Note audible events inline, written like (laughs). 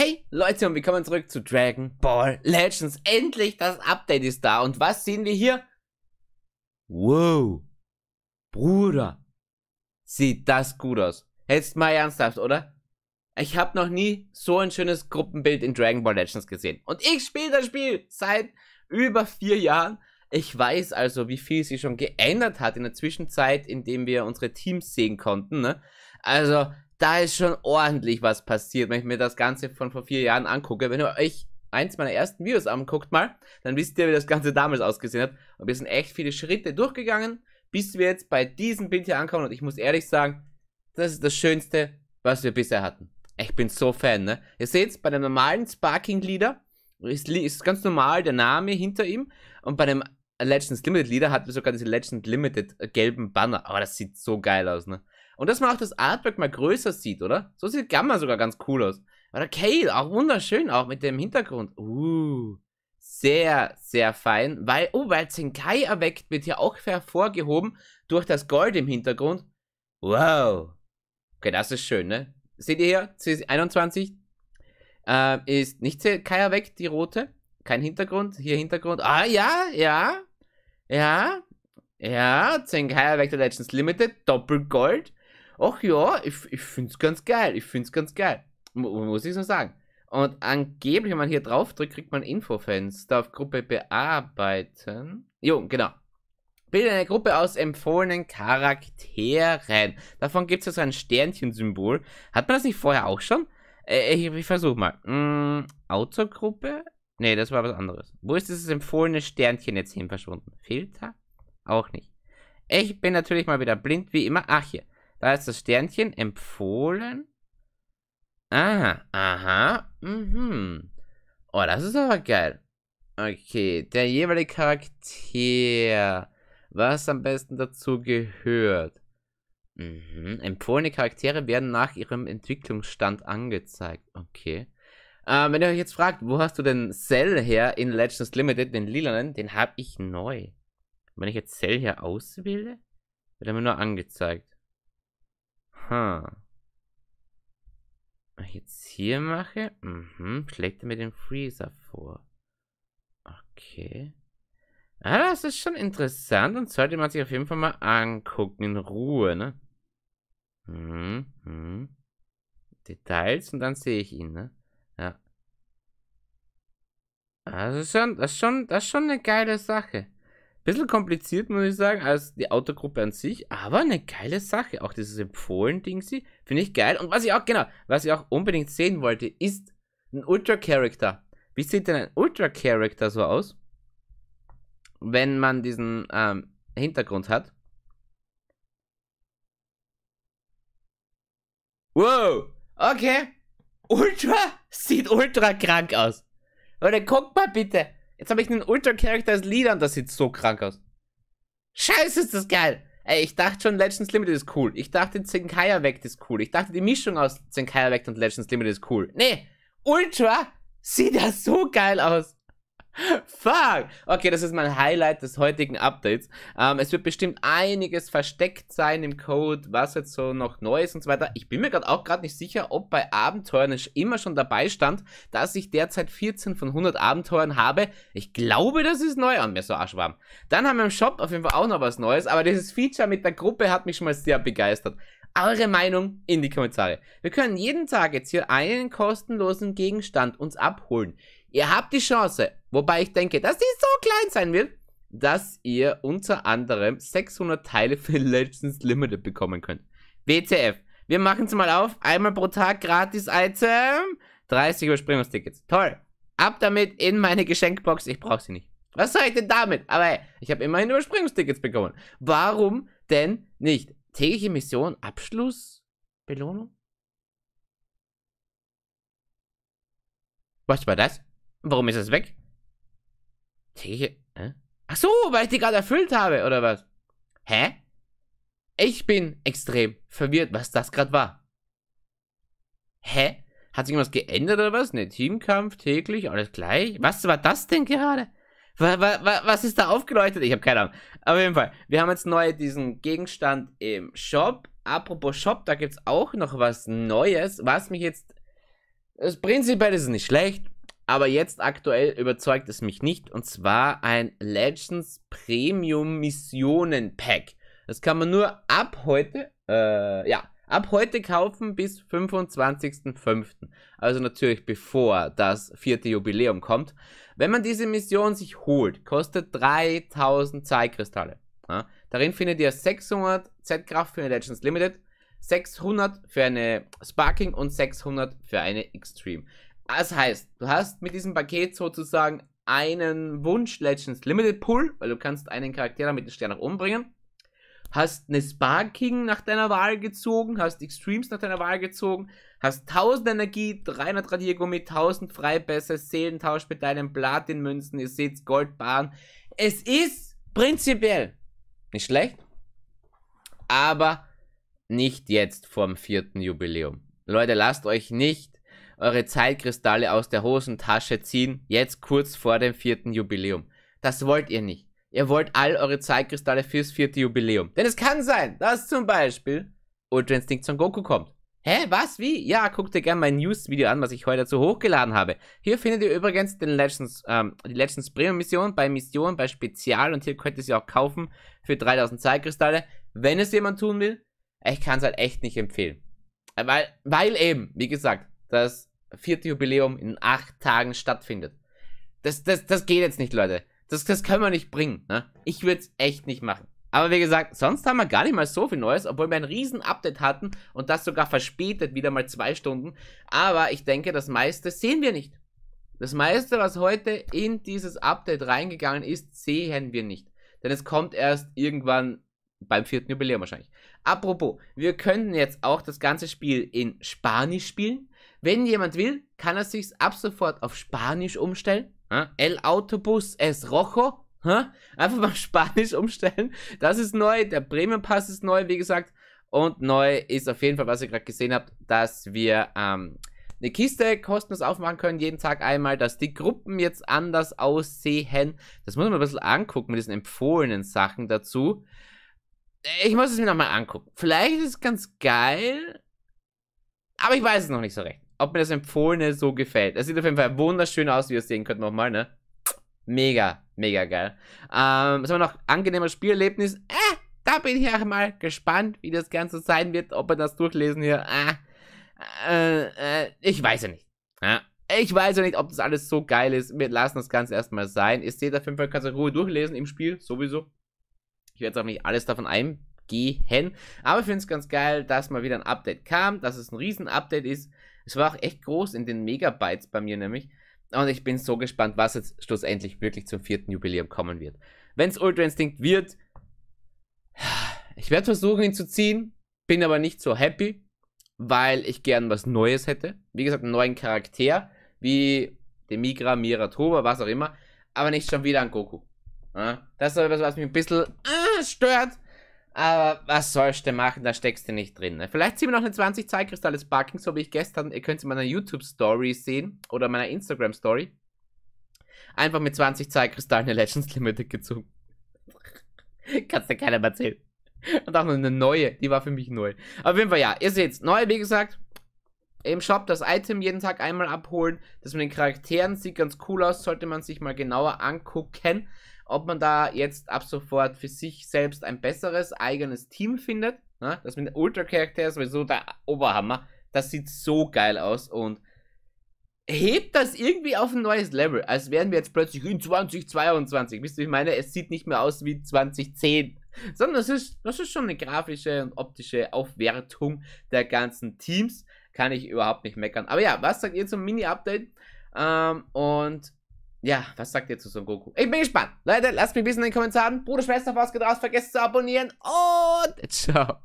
Hey Leute und willkommen zurück zu Dragon Ball Legends. Endlich das Update ist da und was sehen wir hier? Wow. Bruder. Sieht das gut aus. Jetzt mal ernsthaft, oder? Ich habe noch nie so ein schönes Gruppenbild in Dragon Ball Legends gesehen. Und ich spiele das Spiel seit über vier Jahren. Ich weiß also, wie viel sich schon geändert hat in der Zwischenzeit, in dem wir unsere Teams sehen konnten. Ne? Also, da ist schon ordentlich was passiert, wenn ich mir das Ganze von vor vier Jahren angucke. Wenn ihr euch eins meiner ersten Videos anguckt mal, dann wisst ihr, wie das Ganze damals ausgesehen hat. Und wir sind echt viele Schritte durchgegangen, bis wir jetzt bei diesem Bild hier ankommen. Und ich muss ehrlich sagen, das ist das Schönste, was wir bisher hatten. Ich bin so Fan, ne? Ihr seht's, bei dem normalen Sparking-Leader ist, ist ganz normal der Name hinter ihm. Und bei dem Legends Limited Leader hatten wir sogar diese Legends Limited äh, gelben Banner. Aber das sieht so geil aus, ne? Und dass man auch das Artwork mal größer sieht, oder? So sieht Gamma sogar ganz cool aus. Oder Kale, auch wunderschön, auch mit dem Hintergrund. Uh, sehr, sehr fein. Weil, oh, weil Zenkai erweckt wird hier auch hervorgehoben durch das Gold im Hintergrund. Wow. Okay, das ist schön, ne? Seht ihr hier, C21 äh, ist nicht Zenkai erweckt, die rote. Kein Hintergrund, hier Hintergrund. Ah, ja, ja, ja, ja, Zenkai erweckt Legends Limited, Doppelgold ach ja, ich, ich finde es ganz geil, ich finde es ganz geil. Muss ich so sagen. Und angeblich, wenn man hier drauf drückt, kriegt man Infofenster auf Gruppe bearbeiten. Jo, genau. Bilde eine Gruppe aus empfohlenen Charakteren. Davon gibt es ja so ein Sternchen-Symbol. Hat man das nicht vorher auch schon? Äh, äh ich, ich versuche mal. Mm, Autogruppe? Ne, das war was anderes. Wo ist dieses empfohlene Sternchen jetzt hin verschwunden? Filter? Auch nicht. Ich bin natürlich mal wieder blind, wie immer. Ach, hier. Da ist das Sternchen empfohlen. Aha, aha, mhm. Oh, das ist aber geil. Okay, der jeweilige Charakter. Was am besten dazu gehört. Mhm. Empfohlene Charaktere werden nach ihrem Entwicklungsstand angezeigt. Okay. Ähm, wenn ihr euch jetzt fragt, wo hast du den Cell her in Legends Limited, den lilanen, den habe ich neu. Wenn ich jetzt Cell hier auswähle, wird er mir nur angezeigt. Aha. Was ich jetzt hier mache? Mhm. Schlägt er mir den Freezer vor. Okay. Ah, das ist schon interessant und sollte man sich auf jeden Fall mal angucken. In Ruhe, ne? Mhm. mhm. Details und dann sehe ich ihn, ne? Ja. Also schon, das ist schon, das ist schon eine geile Sache. Bisschen kompliziert, muss ich sagen, als die Autogruppe an sich, aber eine geile Sache. Auch dieses Empfohlen-Ding, finde ich geil. Und was ich auch, genau, was ich auch unbedingt sehen wollte, ist ein Ultra-Character. Wie sieht denn ein Ultra-Character so aus? Wenn man diesen ähm, Hintergrund hat. Wow, okay. Ultra sieht ultra krank aus. Oder guck mal bitte. Jetzt habe ich einen Ultra-Charakter als Leader und das sieht so krank aus. Scheiße, ist das geil! Ey, ich dachte schon, Legends Limited ist cool. Ich dachte, Zenkai Erweckt ist cool. Ich dachte, die Mischung aus Zenkai Erweckt und Legends Limited ist cool. Nee, Ultra sieht ja so geil aus. Fuck! Okay, das ist mein Highlight des heutigen Updates. Ähm, es wird bestimmt einiges versteckt sein im Code, was jetzt so noch neu ist und so weiter. Ich bin mir gerade auch gerade nicht sicher, ob bei Abenteuern es immer schon dabei stand, dass ich derzeit 14 von 100 Abenteuern habe. Ich glaube, das ist neu an mir, so arschwarm. Dann haben wir im Shop auf jeden Fall auch noch was Neues, aber dieses Feature mit der Gruppe hat mich schon mal sehr begeistert eure Meinung in die Kommentare. Wir können jeden Tag jetzt hier einen kostenlosen Gegenstand uns abholen. Ihr habt die Chance, Wobei ich denke, dass die so klein sein wird, dass ihr unter anderem 600 Teile für (laughs) Legends Limited bekommen könnt. WTF. Wir machen es mal auf. Einmal pro Tag gratis Item. 30 Überspringungstickets. Toll. Ab damit in meine Geschenkbox. Ich brauche sie nicht. Was soll ich denn damit? Aber ey, ich habe immerhin Überspringungstickets bekommen. Warum denn nicht? Tägliche Mission, Abschluss, Belohnung? Was war das? Warum ist es weg? Tägliche. Hä? Ach so, weil ich die gerade erfüllt habe, oder was? Hä? Ich bin extrem verwirrt, was das gerade war. Hä? Hat sich irgendwas geändert oder was? Ne, Teamkampf täglich, alles gleich. Was war das denn gerade? Was, was, was ist da aufgeleuchtet? Ich habe keine Ahnung. Auf jeden Fall, wir haben jetzt neu diesen Gegenstand im Shop. Apropos Shop, da gibt es auch noch was Neues, was mich jetzt... Das prinzipiell ist nicht schlecht, aber jetzt aktuell überzeugt es mich nicht. Und zwar ein Legends Premium Missionen Pack. Das kann man nur ab heute, äh, ja, ab heute kaufen bis 25.05. Also natürlich bevor das vierte Jubiläum kommt. Wenn man diese Mission sich holt, kostet 3000 Zeitkristalle. Ja? Darin findet ihr 600 Z-Kraft für eine Legends Limited, 600 für eine Sparking und 600 für eine Extreme. Also, das heißt, du hast mit diesem Paket sozusagen einen Wunsch Legends Limited Pool, weil du kannst einen Charakter damit den Stern nach oben bringen. Hast eine Sparking nach deiner Wahl gezogen, hast Extremes nach deiner Wahl gezogen, hast 1000 Energie, 300 Radiergummi, 1000 Freibässe, Seelentausch mit deinen Platinmünzen, ihr seht Goldbahn. Es ist prinzipiell nicht schlecht, aber nicht jetzt vorm vierten Jubiläum. Leute, lasst euch nicht eure Zeitkristalle aus der Hosentasche ziehen, jetzt kurz vor dem vierten Jubiläum. Das wollt ihr nicht. Ihr wollt all eure Zeitkristalle fürs vierte Jubiläum. Denn es kann sein, dass zum Beispiel Ultra Instinct Son Goku kommt. Hä, was, wie? Ja, guckt dir gerne mein News-Video an, was ich heute dazu hochgeladen habe. Hier findet ihr übrigens den Legends, ähm, die Legends Premium-Mission bei Mission, bei Spezial und hier könnt ihr sie auch kaufen für 3000 Zeitkristalle, wenn es jemand tun will. Ich kann es halt echt nicht empfehlen. Äh, weil, weil eben, wie gesagt, das vierte Jubiläum in acht Tagen stattfindet. Das, das, das geht jetzt nicht, Leute. Das, das können wir nicht bringen. Ne? Ich würde es echt nicht machen. Aber wie gesagt, sonst haben wir gar nicht mal so viel Neues, obwohl wir ein riesen Update hatten und das sogar verspätet, wieder mal zwei Stunden. Aber ich denke, das meiste sehen wir nicht. Das meiste, was heute in dieses Update reingegangen ist, sehen wir nicht. Denn es kommt erst irgendwann beim vierten Jubiläum wahrscheinlich. Apropos, wir könnten jetzt auch das ganze Spiel in Spanisch spielen. Wenn jemand will, kann er sich ab sofort auf Spanisch umstellen. El Autobus es Rojo. Einfach mal Spanisch umstellen. Das ist neu. Der Premium Pass ist neu, wie gesagt. Und neu ist auf jeden Fall, was ihr gerade gesehen habt, dass wir ähm, eine Kiste kostenlos aufmachen können, jeden Tag einmal, dass die Gruppen jetzt anders aussehen. Das muss man ein bisschen angucken mit diesen empfohlenen Sachen dazu. Ich muss es mir nochmal angucken. Vielleicht ist es ganz geil, aber ich weiß es noch nicht so recht ob mir das Empfohlene so gefällt. Es sieht auf jeden Fall wunderschön aus, wie ihr es sehen könnt nochmal, ne? Mega, mega geil. Ähm, was haben wir noch? Angenehmer Spielerlebnis. Äh, da bin ich auch mal gespannt, wie das Ganze sein wird, ob wir das durchlesen hier. Äh, äh, äh, ich weiß ja nicht. Ja. Ich weiß ja nicht, ob das alles so geil ist. Wir lassen das Ganze erstmal sein. Ihr seht auf jeden Fall, kannst du Ruhe durchlesen im Spiel, sowieso. Ich werde jetzt auch nicht alles davon eingehen. Aber ich finde es ganz geil, dass mal wieder ein Update kam, dass es ein Riesen-Update ist. Es war auch echt groß in den Megabytes bei mir nämlich. Und ich bin so gespannt, was jetzt schlussendlich wirklich zum vierten Jubiläum kommen wird. Wenn es Ultra Instinct wird, (sighs) ich werde versuchen, ihn zu ziehen, bin aber nicht so happy, weil ich gern was Neues hätte. Wie gesagt, einen neuen Charakter, wie Demigra, Mira, Toba, was auch immer, aber nicht schon wieder an Goku. Das ist etwas, was mich ein bisschen äh, stört, aber was sollst du machen, da steckst du nicht drin. Ne? Vielleicht ziehen wir noch eine 20 Zeitkristalle des Barking, so wie ich gestern, ihr könnt es in meiner YouTube-Story sehen oder meiner Instagram-Story. Einfach mit 20 Zeitkristallen eine Legends Limited gezogen. (laughs) Kannst dir keiner erzählen. Und auch noch eine neue, die war für mich neu. Auf jeden Fall, ja, ihr seht's, neu, wie gesagt, im Shop das Item jeden Tag einmal abholen. Das mit den Charakteren sieht ganz cool aus, sollte man sich mal genauer angucken, ob man da jetzt ab sofort für sich selbst ein besseres eigenes Team findet. Ne? Das mit den ultra charakteren ist sowieso der Oberhammer. Das sieht so geil aus und hebt das irgendwie auf ein neues Level, als wären wir jetzt plötzlich in 2022. Wisst ihr, ich meine, es sieht nicht mehr aus wie 2010, sondern das ist, das ist schon eine grafische und optische Aufwertung der ganzen Teams kann ich überhaupt nicht meckern. Aber ja, was sagt ihr zum Mini-Update? Ähm, und ja, was sagt ihr zu Son Goku? Ich bin gespannt. Leute, lasst mich wissen in den Kommentaren. Bruder, Schwester, was geht raus? Vergesst zu abonnieren und ciao.